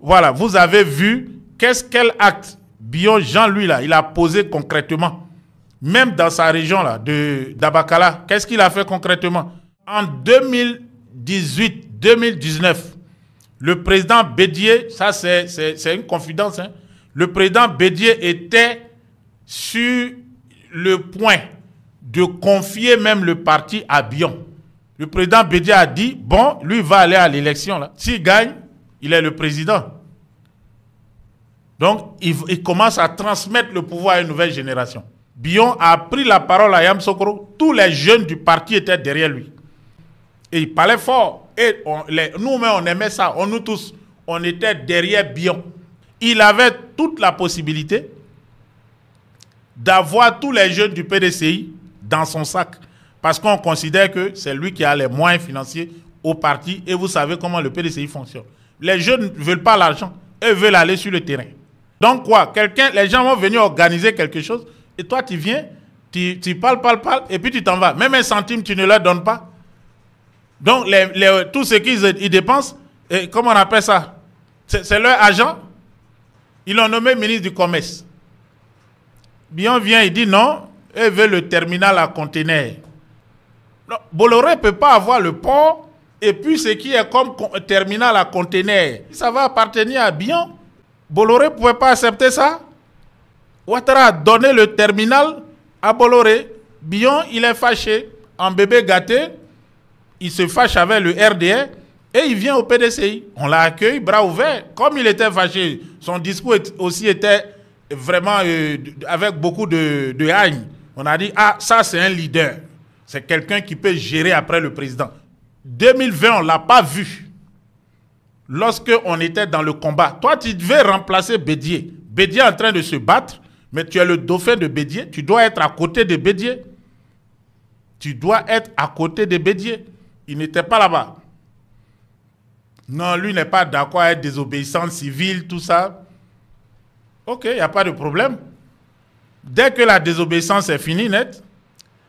Voilà, vous avez vu qu'est-ce quel acte Bion Jean, lui, là, il a posé concrètement. Même dans sa région, là, d'Abakala, qu'est-ce qu'il a fait concrètement En 2018-2019, le président Bédier, ça c'est une confidence, hein. le président Bédier était sur le point de confier même le parti à Bion. Le président Bédier a dit, bon, lui va aller à l'élection. S'il gagne, il est le président. Donc, il, commence à transmettre le pouvoir à une nouvelle génération. Bion a pris la parole à Yam Yamsokoro. Tous les jeunes du parti étaient derrière lui. Et il parlait fort. Et nous-mêmes, on aimait ça. On, nous tous, on était derrière Bion. Il avait toute la possibilité d'avoir tous les jeunes du PDCI dans son sac. Parce qu'on considère que c'est lui qui a les moyens financiers au parti. Et vous savez comment le PDCI fonctionne. Les jeunes ne veulent pas l'argent, eux veulent aller sur le terrain. Donc quoi Quelqu'un, les gens vont venir organiser quelque chose et toi tu viens, tu, parles, parles, parles et puis tu t'en vas. Même un centime, tu ne leur donnes pas. Donc tout ce qu'ils dépensent, comment on appelle ça C'est leur agent. Ils l'ont nommé ministre du Commerce. Bion vient, il dit non, eux veulent le terminal à conteneurs. Bolloré ne peut pas avoir le port et puis ce qui est comme terminal à conteneur, ça va appartenir à Bion. Bolloré ne pouvait pas accepter ça. Ouattara a donné le terminal à Bolloré. Bion, il est fâché. En bébé gâté, il se fâche avec le RDE et il vient au PDCI. On l'accueille bras ouverts. Comme il était fâché, son discours aussi était vraiment euh, avec beaucoup de haine. On a dit, ah, ça c'est un leader. C'est quelqu'un qui peut gérer après le président. 2020, on ne l'a pas vu. Lorsque on était dans le combat, toi, tu devais remplacer Bédier. Bédier est en train de se battre, mais tu es le dauphin de Bédier. Tu dois être à côté de Bédier. Tu dois être à côté de Bédier. Il n'était pas là-bas. Non, lui n'est pas d'accord avec désobéissant, civile, tout ça. Ok, il n'y a pas de problème. Dès que la désobéissance est finie, net,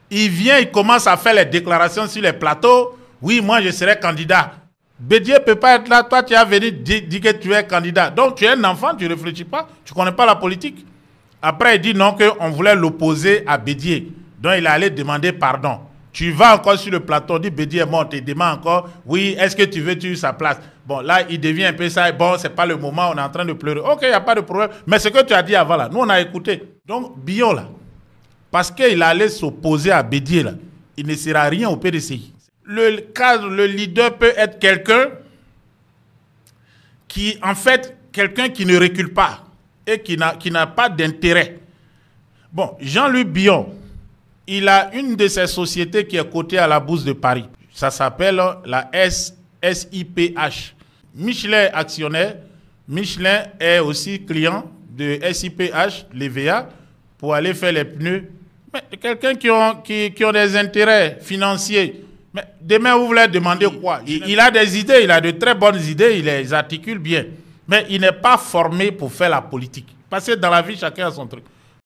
il vient, il commence à faire les déclarations sur les plateaux oui, moi je serai candidat. Bédier ne peut pas être là, toi tu as venu dire que tu es candidat. Donc tu es un enfant, tu ne réfléchis pas, tu ne connais pas la politique. Après, il dit non, qu'on voulait l'opposer à Bédier. Donc il allait demander pardon. Tu vas encore sur le plateau, dit Bédier est mort, il demande encore, oui, est-ce que tu veux tuer sa place Bon, là, il devient un peu ça, bon, n'est pas le moment, on est en train de pleurer. Ok, il n'y a pas de problème. Mais ce que tu as dit avant, là, nous, on a écouté. Donc, Billon, là, parce qu'il allait s'opposer à Bédier, il ne sera rien au PDCI le cadre, le leader peut être quelqu'un qui, en fait, quelqu'un qui ne recule pas et qui n'a pas d'intérêt. Bon, Jean-Luc Bion il a une de ses sociétés qui est cotée à la Bourse de Paris. Ça s'appelle hein, la SIPH. Michelin actionnaire. Michelin est aussi client de SIPH, l'EVA, pour aller faire les pneus. Mais quelqu'un qui, qui, qui ont des intérêts financiers mais demain, vous voulez demander quoi il, a des idées, il a de très bonnes idées, il les articule bien. Mais il n'est pas formé pour faire la politique. Parce que dans la vie, chacun a son truc.